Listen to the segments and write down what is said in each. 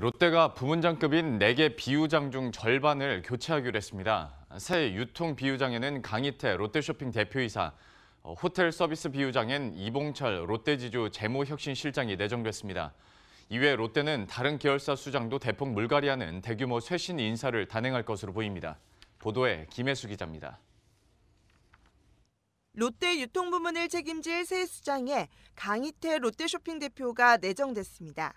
롯데가 부문장급인 4개 비유장중 절반을 교체하기로 했습니다. 새 유통 비유장에는 강희태 롯데쇼핑 대표이사, 어, 호텔 서비스 비유장엔 이봉철 롯데지주 재무혁신실장이 내정됐습니다. 이외 롯데는 다른 계열사 수장도 대폭 물갈이하는 대규모 쇄신 인사를 단행할 것으로 보입니다. 보도에 김혜수 기자입니다. 롯데 유통 부문을 책임질 새 수장에 강희태 롯데쇼핑 대표가 내정됐습니다.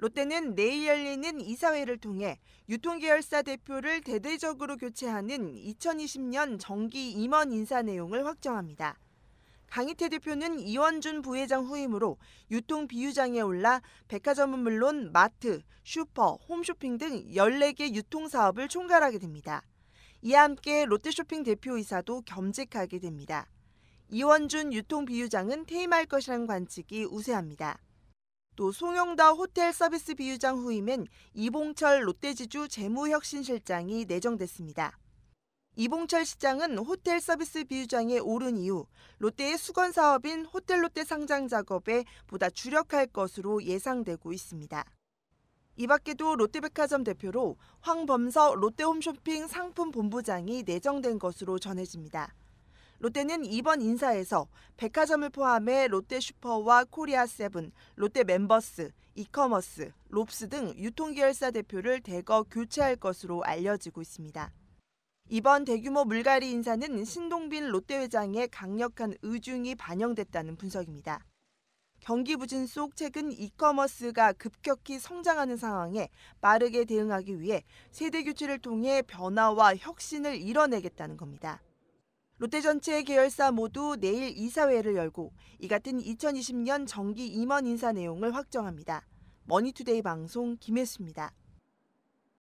롯데는 내일 열리는 이사회를 통해 유통계열사 대표를 대대적으로 교체하는 2020년 정기 임원 인사 내용을 확정합니다. 강희태 대표는 이원준 부회장 후임으로 유통 비유장에 올라 백화점은 물론 마트, 슈퍼, 홈쇼핑 등 14개 유통 사업을 총괄하게 됩니다. 이와 함께 롯데쇼핑 대표이사도 겸직하게 됩니다. 이원준 유통비유장은 퇴임할 것이라는 관측이 우세합니다. 또 송영다 호텔 서비스 비유장 후임엔 이봉철 롯데지주 재무혁신실장이 내정됐습니다. 이봉철 시장은 호텔 서비스 비유장에 오른 이후 롯데의 수건 사업인 호텔 롯데 상장 작업에 보다 주력할 것으로 예상되고 있습니다. 이 밖에도 롯데백화점 대표로 황범서 롯데홈쇼핑 상품본부장이 내정된 것으로 전해집니다. 롯데는 이번 인사에서 백화점을 포함해 롯데슈퍼와 코리아세븐, 롯데멤버스, 이커머스, 롭스 등 유통계열사 대표를 대거 교체할 것으로 알려지고 있습니다. 이번 대규모 물갈이 인사는 신동빈 롯데 회장의 강력한 의중이 반영됐다는 분석입니다. 경기 부진 속 최근 이커머스가 급격히 성장하는 상황에 빠르게 대응하기 위해 세대 교체를 통해 변화와 혁신을 이뤄내겠다는 겁니다. 롯데 전체 계열사 모두 내일 이사회를 열고 이 같은 2020년 정기 임원 인사 내용을 확정합니다. 머니투데이 방송 김혜수입니다.